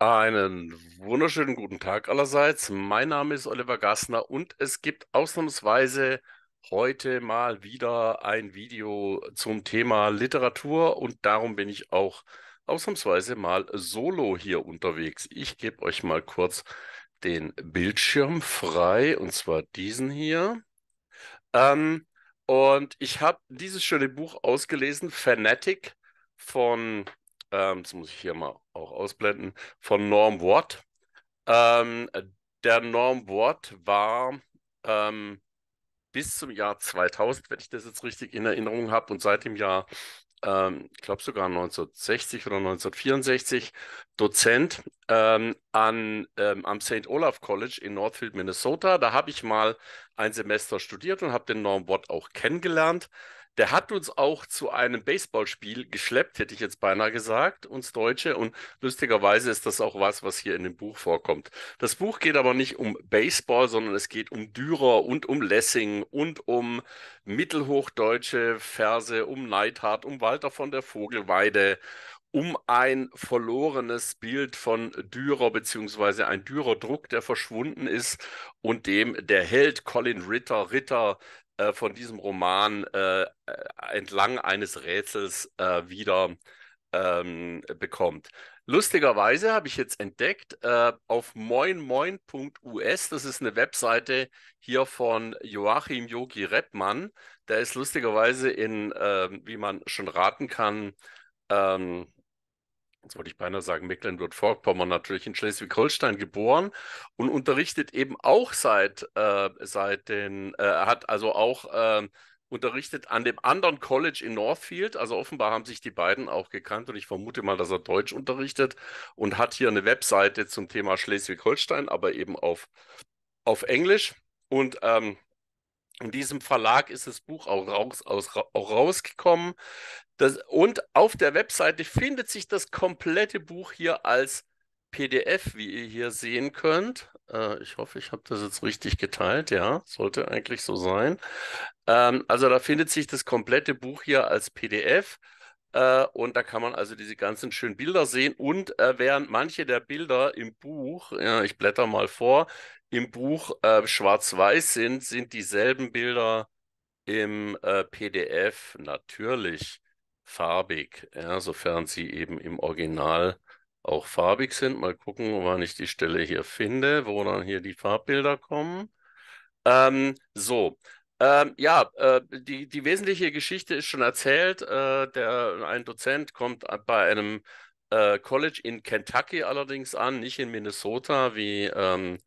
Einen wunderschönen guten Tag allerseits. Mein Name ist Oliver Gassner und es gibt ausnahmsweise heute mal wieder ein Video zum Thema Literatur und darum bin ich auch ausnahmsweise mal solo hier unterwegs. Ich gebe euch mal kurz den Bildschirm frei und zwar diesen hier. Ähm, und ich habe dieses schöne Buch ausgelesen, Fanatic von ähm, das muss ich hier mal auch ausblenden, von Norm Watt. Ähm, der Norm Watt war ähm, bis zum Jahr 2000, wenn ich das jetzt richtig in Erinnerung habe, und seit dem Jahr, ähm, ich glaube sogar 1960 oder 1964, Dozent ähm, an, ähm, am St. Olaf College in Northfield, Minnesota. Da habe ich mal ein Semester studiert und habe den Norm Watt auch kennengelernt. Der hat uns auch zu einem Baseballspiel geschleppt, hätte ich jetzt beinahe gesagt, uns Deutsche. Und lustigerweise ist das auch was, was hier in dem Buch vorkommt. Das Buch geht aber nicht um Baseball, sondern es geht um Dürer und um Lessing und um mittelhochdeutsche Verse, um Neidhardt, um Walter von der Vogelweide um ein verlorenes Bild von Dürer beziehungsweise ein Dürer-Druck, der verschwunden ist und dem der Held Colin Ritter, Ritter äh, von diesem Roman äh, äh, entlang eines Rätsels äh, wieder ähm, bekommt. Lustigerweise habe ich jetzt entdeckt, äh, auf moinmoin.us, das ist eine Webseite hier von Joachim Yogi Reppmann, der ist lustigerweise in, äh, wie man schon raten kann, ähm, jetzt wollte ich beinahe sagen, Mecklenburg-Vorpommern natürlich in Schleswig-Holstein geboren und unterrichtet eben auch seit, äh, seit den, äh, hat also auch äh, unterrichtet an dem anderen College in Northfield. Also offenbar haben sich die beiden auch gekannt und ich vermute mal, dass er Deutsch unterrichtet und hat hier eine Webseite zum Thema Schleswig-Holstein, aber eben auf, auf Englisch. Und ähm, in diesem Verlag ist das Buch auch, raus, aus, auch rausgekommen. Das, und auf der Webseite findet sich das komplette Buch hier als PDF, wie ihr hier sehen könnt. Äh, ich hoffe, ich habe das jetzt richtig geteilt. Ja, sollte eigentlich so sein. Ähm, also da findet sich das komplette Buch hier als PDF. Äh, und da kann man also diese ganzen schönen Bilder sehen. Und äh, während manche der Bilder im Buch, ja, ich blätter mal vor, im Buch äh, schwarz-weiß sind, sind dieselben Bilder im äh, PDF natürlich farbig. Ja, sofern sie eben im Original auch farbig sind. Mal gucken, wann ich die Stelle hier finde, wo dann hier die Farbbilder kommen. Ähm, so, ähm, ja, äh, die, die wesentliche Geschichte ist schon erzählt. Äh, der, ein Dozent kommt bei einem äh, College in Kentucky allerdings an, nicht in Minnesota, wie ähm,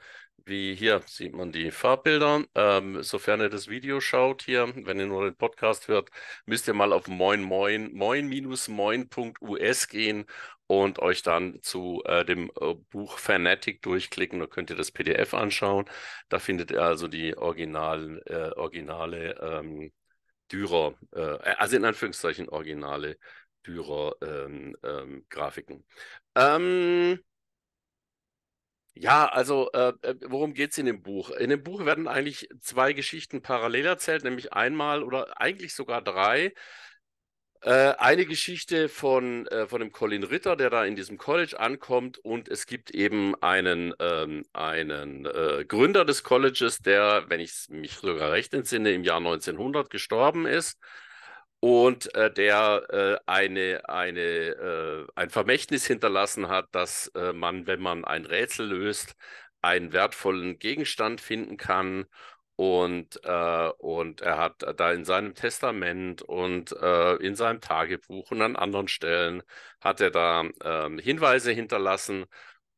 wie hier sieht man die Farbbilder. Ähm, sofern ihr das Video schaut hier, wenn ihr nur den Podcast hört, müsst ihr mal auf moin moin moin-moin.us gehen und euch dann zu äh, dem äh, Buch Fanatic durchklicken. Da könnt ihr das PDF anschauen. Da findet ihr also die original, äh, originale ähm, Dürer, äh, äh, also in Anführungszeichen originale Dürer ähm, ähm Grafiken. Ähm, ja, also äh, äh worum geht es in dem Buch? In dem Buch werden eigentlich zwei Geschichten parallel erzählt, nämlich einmal oder eigentlich sogar drei. Äh, eine Geschichte von, äh, von dem Colin Ritter, der da in diesem College ankommt und es gibt eben einen, ähm, einen Gründer des Colleges, der, wenn ich mich sogar recht entsinne, im Jahr 1900 gestorben ist und äh, der äh, eine, eine, äh, ein Vermächtnis hinterlassen hat, dass äh, man, wenn man ein Rätsel löst, einen wertvollen Gegenstand finden kann. Und, äh, und er hat da in seinem Testament und äh, in seinem Tagebuch und an anderen Stellen hat er da ähm, Hinweise hinterlassen.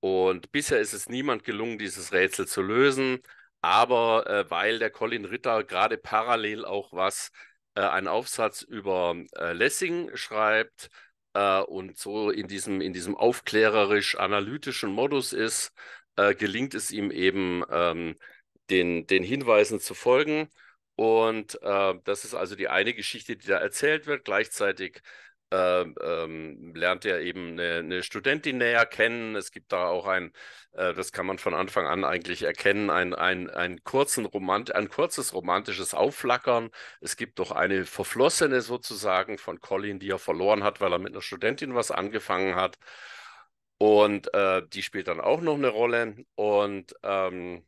Und bisher ist es niemand gelungen, dieses Rätsel zu lösen. Aber weil der Colin Ritter gerade parallel auch was äh, einen Aufsatz über äh, Lessing schreibt äh, und so in diesem, in diesem aufklärerisch-analytischen Modus ist, äh, gelingt es ihm eben, ähm, den, den Hinweisen zu folgen. Und äh, das ist also die eine Geschichte, die da erzählt wird. Gleichzeitig äh, ähm, lernt er eben eine, eine, Studentin näher kennen. Es gibt da auch ein, äh, das kann man von Anfang an eigentlich erkennen, ein, ein, ein, kurzen Romant, ein kurzes romantisches Aufflackern. Es gibt doch eine verflossene sozusagen von Colin, die er verloren hat, weil er mit einer Studentin was angefangen hat. Und äh, die spielt dann auch noch eine Rolle. Und ähm,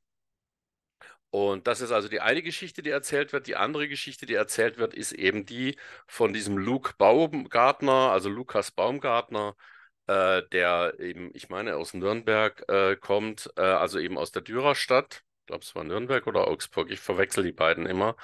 und das ist also die eine Geschichte, die erzählt wird. Die andere Geschichte, die erzählt wird, ist eben die von diesem Luke Baumgartner, also Lukas Baumgartner, äh, der eben, ich meine, aus Nürnberg äh, kommt, äh, also eben aus der Dürerstadt. Ich glaube, es war Nürnberg oder Augsburg. Ich verwechsel die beiden immer.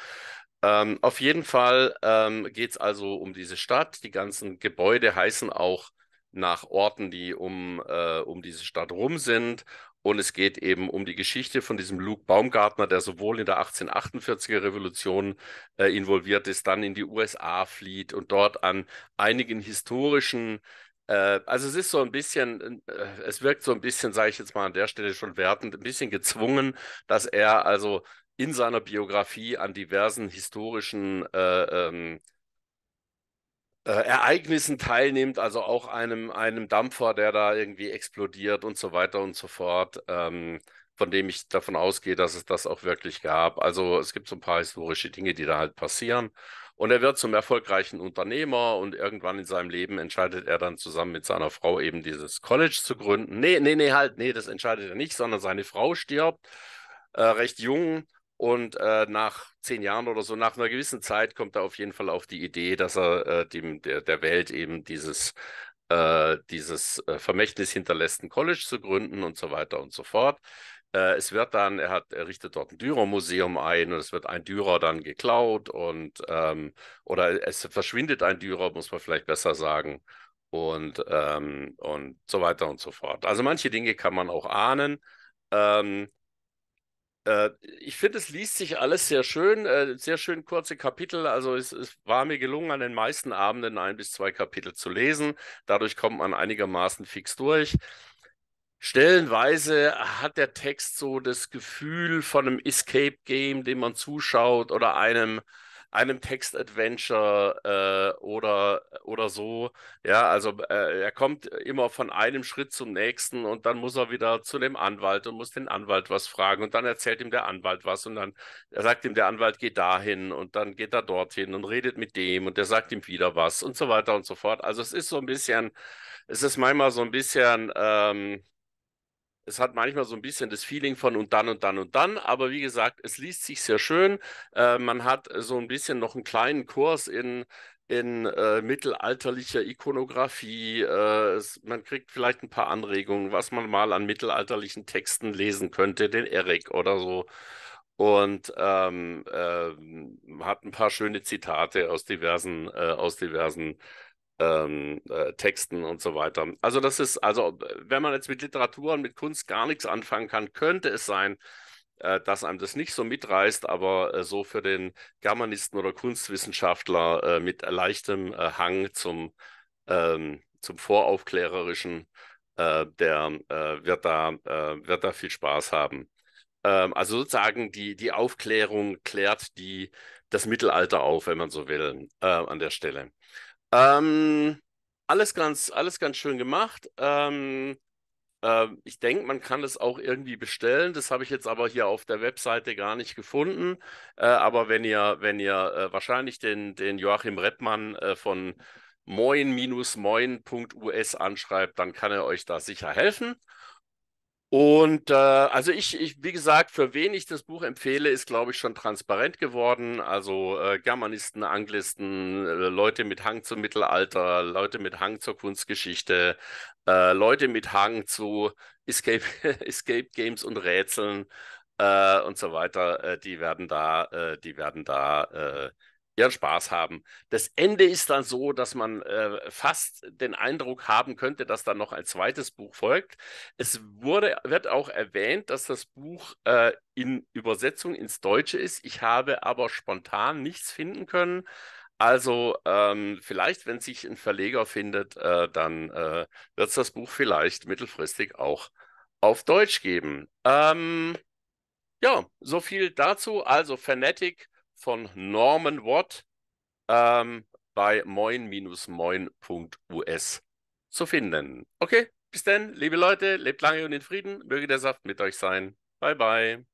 Ähm, auf jeden Fall ähm, geht es also um diese Stadt. Die ganzen Gebäude heißen auch nach Orten, die um, äh, um diese Stadt rum sind. Und es geht eben um die Geschichte von diesem Luke Baumgartner, der sowohl in der 1848er Revolution äh, involviert ist, dann in die USA flieht und dort an einigen historischen äh, also es ist so ein bisschen, äh, es wirkt so ein bisschen, sage ich jetzt mal an der Stelle schon wertend, ein bisschen gezwungen, dass er also in seiner Biografie an diversen historischen äh, ähm, äh, Ereignissen teilnimmt, also auch einem, einem Dampfer, der da irgendwie explodiert und so weiter und so fort, ähm, von dem ich davon ausgehe, dass es das auch wirklich gab. Also es gibt so ein paar historische Dinge, die da halt passieren. Und er wird zum erfolgreichen Unternehmer und irgendwann in seinem Leben entscheidet er dann zusammen mit seiner Frau eben dieses College zu gründen. Nee, nee, nee, halt, nee, das entscheidet er nicht, sondern seine Frau stirbt äh, recht jung und äh, nach zehn Jahren oder so, nach einer gewissen Zeit, kommt er auf jeden Fall auf die Idee, dass er äh, dem, der, der Welt eben dieses, äh, dieses äh, Vermächtnis hinterlässt, ein College zu gründen und so weiter und so fort. Äh, es wird dann, er hat, er richtet dort ein Dürer-Museum ein und es wird ein Dürer dann geklaut und ähm, oder es verschwindet ein Dürer, muss man vielleicht besser sagen. Und, ähm, und so weiter und so fort. Also manche Dinge kann man auch ahnen. Ähm, äh, ich finde, es liest sich alles sehr schön, äh, sehr schön kurze Kapitel. Also es, es, war mir gelungen, an den meisten Abenden ein bis zwei Kapitel zu lesen. Dadurch kommt man einigermaßen fix durch. Stellenweise hat der Text so das Gefühl von einem Escape-Game, dem man zuschaut, oder einem einem Text-Adventure äh, oder, oder so. Ja, also äh, er kommt immer von einem Schritt zum nächsten und dann muss er wieder zu dem Anwalt und muss den Anwalt was fragen und dann erzählt ihm der Anwalt was und dann sagt ihm der Anwalt, geht dahin und dann geht er dorthin und redet mit dem und der sagt ihm wieder was und so weiter und so fort. Also es ist so ein bisschen, es ist manchmal so ein bisschen, ähm, es hat manchmal so ein bisschen das Feeling von und dann und dann und dann, aber wie gesagt, es liest sich sehr schön. Äh, man hat äh, so ein bisschen noch einen kleinen Kurs in, in äh, mittelalterlicher Ikonografie. Äh, es, man kriegt vielleicht ein paar Anregungen, was man mal an mittelalterlichen Texten lesen könnte, den Erik oder so. Und ähm, ähm hat ein paar schöne Zitate aus diversen, äh, aus diversen ähm, äh, Texten und so weiter. Also das ist, also äh, wenn man jetzt mit Literatur und mit Kunst gar nichts anfangen kann, könnte es sein, äh, dass einem das nicht so mitreißt, aber äh, so für den Germanisten oder Kunstwissenschaftler äh, mit leichtem äh, Hang zum, ähm, zum Voraufklärerischen, der wird, da, wird da viel Spaß haben. Ähm, also sozusagen die, die Aufklärung klärt die, das Mittelalter auf, wenn man so will, an der Stelle. Ähm, alles ganz, alles ganz schön gemacht. Ähm, äh, ich denke, man kann das auch irgendwie bestellen. Das habe ich jetzt aber hier auf der Webseite gar nicht gefunden. Äh, aber wenn ihr, wenn ihr äh, wahrscheinlich den, den Joachim Reppmann äh, von moin-moin.us anschreibt, dann kann er euch da sicher helfen. Und äh, also ich, ich, wie gesagt, für wen ich das Buch empfehle, ist, glaube ich, schon transparent geworden. Also äh, Germanisten, Anglisten, äh, Leute mit Hang zum Mittelalter, Leute mit Hang zur Kunstgeschichte, äh, Leute mit Hang zu Escape, Escape Games und Rätseln äh, und so weiter, äh, die werden da, äh, die werden da äh, ihren Spaß haben. Das Ende ist dann so, dass man äh, fast den Eindruck haben könnte, dass dann noch ein zweites Buch folgt. Es wurde, wird auch erwähnt, dass das Buch äh, in Übersetzung ins Deutsche ist. Ich habe aber spontan nichts finden können. Also ähm, vielleicht, wenn sich ein Verleger findet, äh, dann äh, wird es das Buch vielleicht mittelfristig auch auf Deutsch geben. Ähm, ja, so viel dazu. Also Fanatic von Norman Watt ähm, bei moin-moin.us zu finden. Okay, bis dann, liebe Leute, lebt lange und in Frieden. Möge der Saft mit euch sein. Bye, bye.